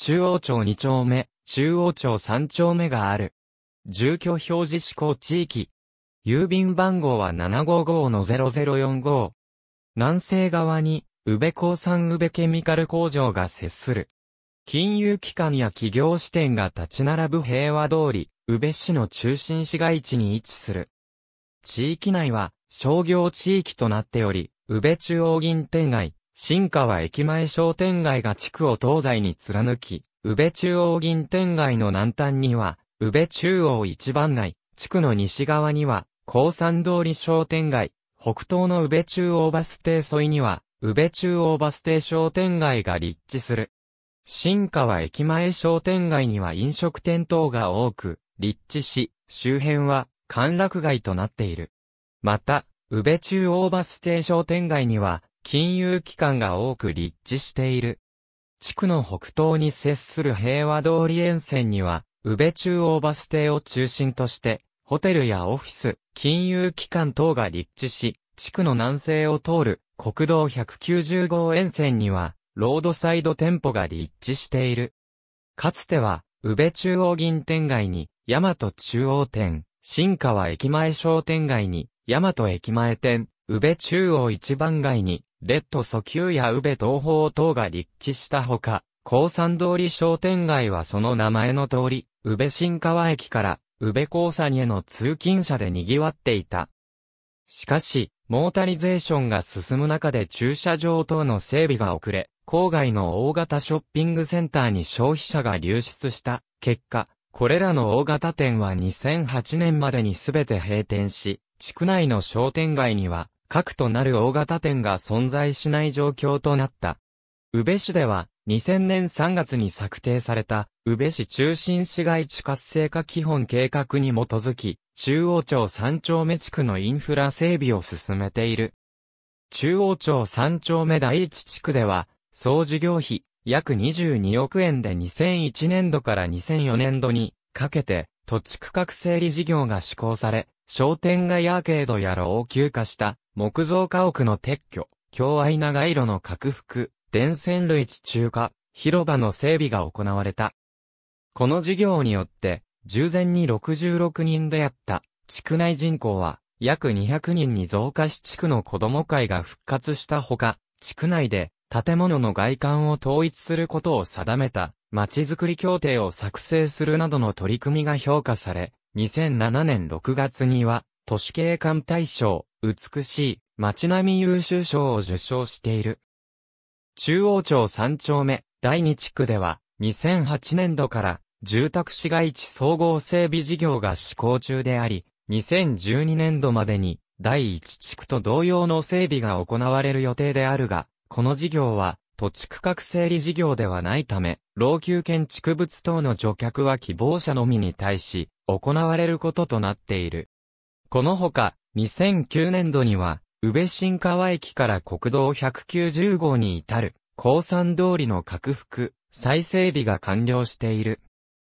中央町2丁目、中央町3丁目がある。住居表示施行地域。郵便番号は755の0045。南西側に、宇部鉱産宇部ケミカル工場が接する。金融機関や企業支店が立ち並ぶ平和通り、宇部市の中心市街地に位置する。地域内は商業地域となっており、宇部中央銀店街、新川駅前商店街が地区を東西に貫き、宇部中央銀店街の南端には、宇部中央一番街、地区の西側には、高山通り商店街、北東の宇部中央バス停沿いには、宇部中央バス停商店街が立地する。新川駅前商店街には飲食店等が多く、立地し、周辺は、歓楽街となっている。また、宇部中央バス停商店街には、金融機関が多く立地している。地区の北東に接する平和通り沿線には、宇部中央バス停を中心として、ホテルやオフィス、金融機関等が立地し、地区の南西を通る国道190号沿線には、ロードサイド店舗が立地している。かつては、宇部中央銀店街に、大和中央店、新川駅前商店街に、大和駅前店、宇部中央一番街に、レッド訴求や宇部東方等が立地したほか、高山通り商店街はその名前の通り、宇部新川駅から宇部高山にへの通勤者で賑わっていた。しかし、モータリゼーションが進む中で駐車場等の整備が遅れ、郊外の大型ショッピングセンターに消費者が流出した結果、これらの大型店は2008年までに全て閉店し、地区内の商店街には核となる大型店が存在しない状況となった。宇部市では、2000年3月に策定された、宇部市中心市街地活性化基本計画に基づき、中央町三丁目地区のインフラ整備を進めている。中央町三丁目第一地区では、総事業費、約22億円で2001年度から2004年度にかけて、土地区画整理事業が施行され、商店街アーケードや老朽化した木造家屋の撤去、境愛長路の拡幅、電線類地中化、広場の整備が行われた。この事業によって、従前に66人であった地区内人口は約200人に増加し地区の子ども会が復活したほか、地区内で建物の外観を統一することを定めた、まちづくり協定を作成するなどの取り組みが評価され、2007年6月には、都市景観大賞、美しい、街並み優秀賞を受賞している。中央町3丁目、第2地区では、2008年度から、住宅市街地総合整備事業が施行中であり、2012年度までに、第1地区と同様の整備が行われる予定であるが、この事業は、土地区画整理事業ではないため、老朽建築物等の除却は希望者のみに対し、行われることとなっている。このほか、2009年度には、宇部新川駅から国道190号に至る、高山通りの拡幅、再整備が完了している。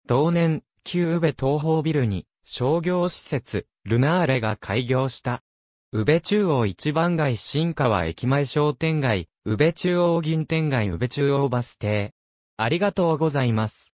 同年、旧宇部東方ビルに、商業施設、ルナーレが開業した。宇部中央一番街新川駅前商店街、宇部中央銀店街宇部中央バス停。ありがとうございます。